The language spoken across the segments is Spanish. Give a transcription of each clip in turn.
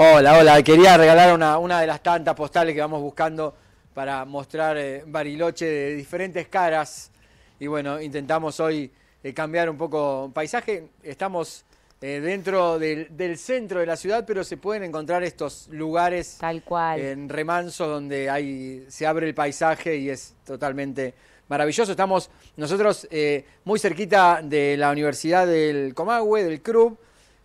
Hola, hola. Quería regalar una, una de las tantas postales que vamos buscando para mostrar eh, Bariloche de diferentes caras. Y bueno, intentamos hoy eh, cambiar un poco paisaje. Estamos eh, dentro del, centro de la ciudad, pero se pueden encontrar estos lugares Tal cual. en Remanso, donde hay, se abre el paisaje y es totalmente maravilloso. Estamos nosotros muy cerquita de la Universidad del Comahue, del Club,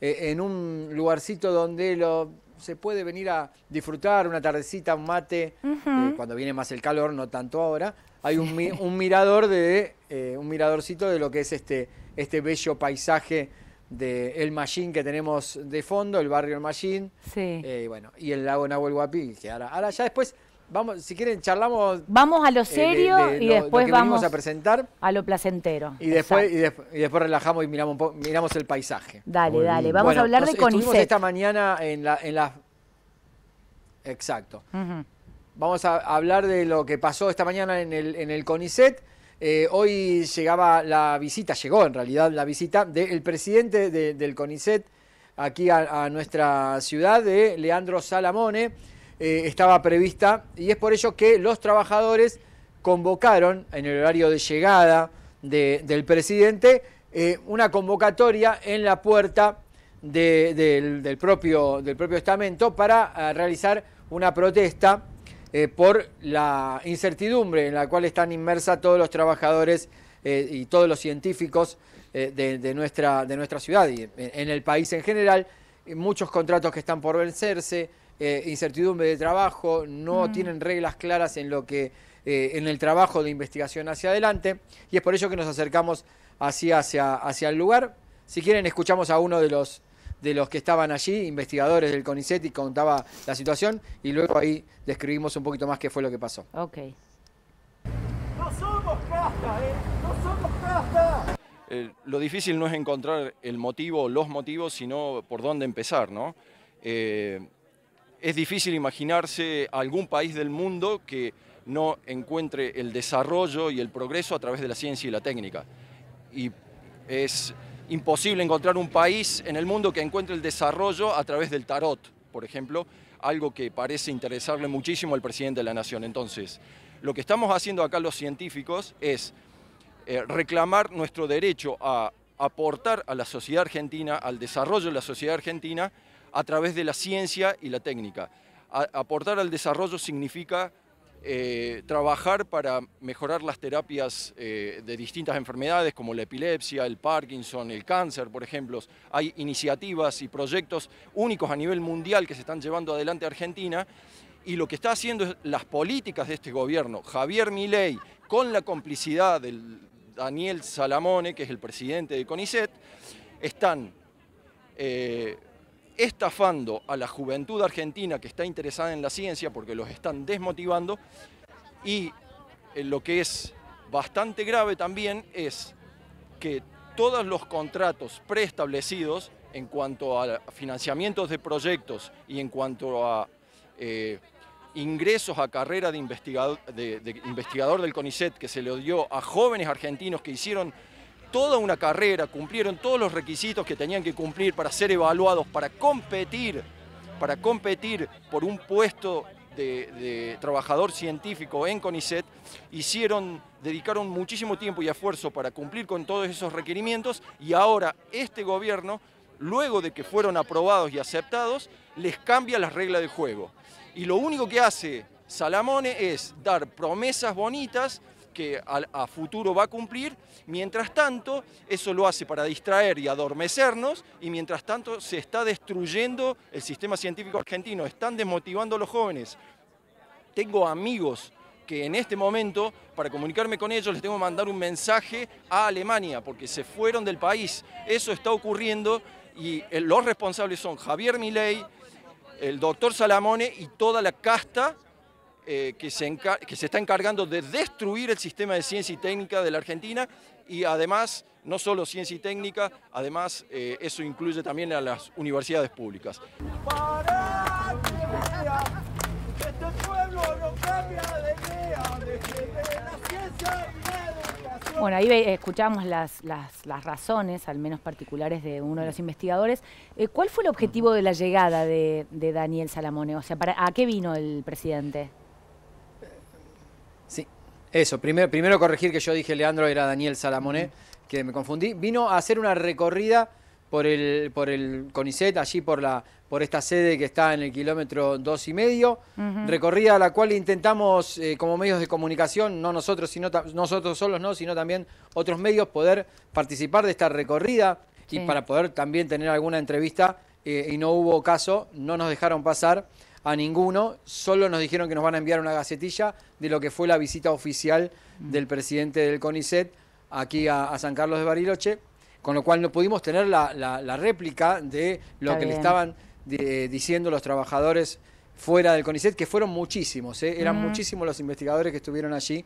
en un lugarcito donde lo se puede venir a disfrutar una tardecita, un mate, eh, cuando viene más el calor, no tanto ahora. Hay un, mirador de, eh, un miradorcito de lo que es este, este bello paisaje de El Mallín que tenemos de fondo, el barrio El Mallín. Sí. Eh, bueno, y el lago Nahuel Huapi, que ahora ya después vamos, si quieren, charlamos. Vamos a lo eh, serio y después vamos a presentar. A lo placentero. Y después, después relajamos y miramos, el paisaje. Dale, dale. Vamos a hablar de CONICET. Estuvimos esta mañana en la, en Exacto. Vamos a hablar de lo que pasó esta mañana en el, CONICET. Eh, hoy llegaba la visita, llegó en realidad la visita del presidente del CONICET aquí a, a nuestra ciudad, de Leandro Salamone. Eh, estaba prevista y es por ello que los trabajadores convocaron en el horario de llegada del presidente eh, una convocatoria en la puerta del, propio, estamento para eh, realizar una protesta por la incertidumbre en la cual están inmersos todos los trabajadores y todos los científicos de, nuestra, ciudad y en el país en general, muchos contratos que están por vencerse, eh, incertidumbre de trabajo, no mm. tienen reglas claras en lo que eh, en el trabajo de investigación hacia adelante y es por ello que nos acercamos así hacia, hacia el lugar. Si quieren escuchamos a uno de los de los que estaban allí, investigadores del CONICET y contaba la situación y luego ahí describimos un poquito más qué fue lo que pasó. Ok. No somos casta, ¿eh? No somos casta. Eh, lo difícil no es encontrar el motivo, los motivos, sino por dónde empezar, ¿no? Es difícil imaginarse algún país del mundo que no encuentre el desarrollo y el progreso a través de la ciencia y la técnica. Y es imposible encontrar un país en el mundo que encuentre el desarrollo a través del tarot, por ejemplo, algo que parece interesarle muchísimo al presidente de la nación. Entonces, lo que estamos haciendo acá los científicos es eh, reclamar nuestro derecho a aportar a la sociedad argentina, al desarrollo de la sociedad argentina, a través de la ciencia y la técnica. aportar al desarrollo significa eh, trabajar para mejorar las terapias eh, de distintas enfermedades como la epilepsia, el Parkinson, el cáncer, por ejemplo. Hay iniciativas y proyectos únicos a nivel mundial que se están llevando adelante Argentina y lo que está haciendo es las políticas de este gobierno. Javier Milei, con la complicidad de Daniel Salamone, que es el presidente de CONICET, están... Eh, estafando a la juventud argentina que está interesada en la ciencia porque los están desmotivando y eh, lo que es bastante grave también es que todos los contratos preestablecidos en cuanto a financiamientos de proyectos y en cuanto a eh, ingresos a carrera de investigador, de investigador del CONICET que se le dio a jóvenes argentinos que hicieron toda una carrera, cumplieron todos los requisitos que tenían que cumplir para ser evaluados, para competir, para competir por un puesto de, trabajador científico en CONICET, hicieron, dedicaron muchísimo tiempo y esfuerzo para cumplir con todos esos requerimientos y ahora este gobierno, luego de que fueron aprobados y aceptados, les cambia las reglas del juego. Y lo único que hace Salamone es dar promesas bonitas que a, futuro va a cumplir, mientras tanto eso lo hace para distraer y adormecernos y mientras tanto se está destruyendo el sistema científico argentino, están desmotivando a los jóvenes. Tengo amigos que en este momento, para comunicarme con ellos, les tengo que mandar un mensaje a Alemania, porque se fueron del país. Eso está ocurriendo y eh, los responsables son Javier Milei, el doctor Salamone y toda la casta eh, que, se está encargando de destruir el sistema de ciencia y técnica de la Argentina y además, no solo ciencia y técnica, además eh, eso incluye también a las universidades públicas. Bueno, ahí escuchamos las, razones, al menos particulares, de uno de los investigadores. Eh, ¿Cuál fue el objetivo de la llegada de, Daniel Salamone? O sea, para, ¿a qué vino el presidente? Eso, primero, primero corregir que yo dije Leandro era Daniel Salamoné, que me confundí. Vino a hacer una recorrida por el, por el CONICET, allí por, la, por esta sede que está en el kilómetro dos y medio, recorrida a la cual intentamos eh, como medios de comunicación, no nosotros, sino nosotros solos no, sino también otros medios, poder participar de esta recorrida y para poder también tener alguna entrevista eh, y no hubo caso, no nos dejaron pasar a ninguno, solo nos dijeron que nos van a enviar una gacetilla de lo que fue la visita oficial mm. del presidente del CONICET aquí a, San Carlos de Bariloche, con lo cual no pudimos tener la, réplica de lo que le estaban diciendo los trabajadores fuera del CONICET, que fueron muchísimos, eh, eran muchísimos los investigadores que estuvieron allí,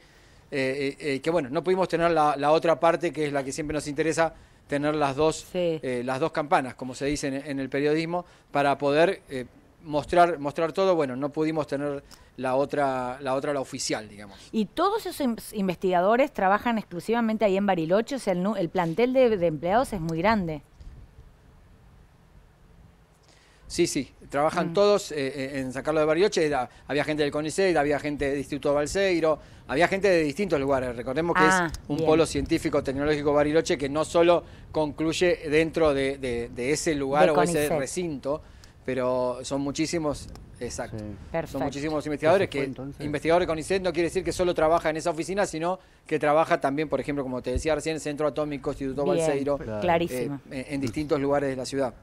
eh, que bueno, no pudimos tener la otra parte que es la que siempre nos interesa, tener las dos, eh, las dos campanas, como se dice en, el periodismo, para poder eh, mostrar, mostrar todo. Bueno, no pudimos tener la otra, la otra, la oficial, digamos. ¿Y todos esos investigadores trabajan exclusivamente ahí en Bariloche? O sea, el, plantel de empleados es muy grande. Sí, sí, trabajan mm. todos eh, eh, en sacarlo de Bariloche, había gente del CONICET, había gente del Instituto Balseiro, había gente de distintos lugares. Recordemos que es ah, un polo científico tecnológico Bariloche que no solo concluye dentro de, ese lugar o ese recinto, pero son muchísimos, exacto, son muchísimos investigadores que investigadores de CONICET no quiere decir que solo trabaja en esa oficina, sino que trabaja también, por ejemplo, como te decía recién, Centro Atómico, Instituto Balseiro, eh, en distintos lugares de la ciudad.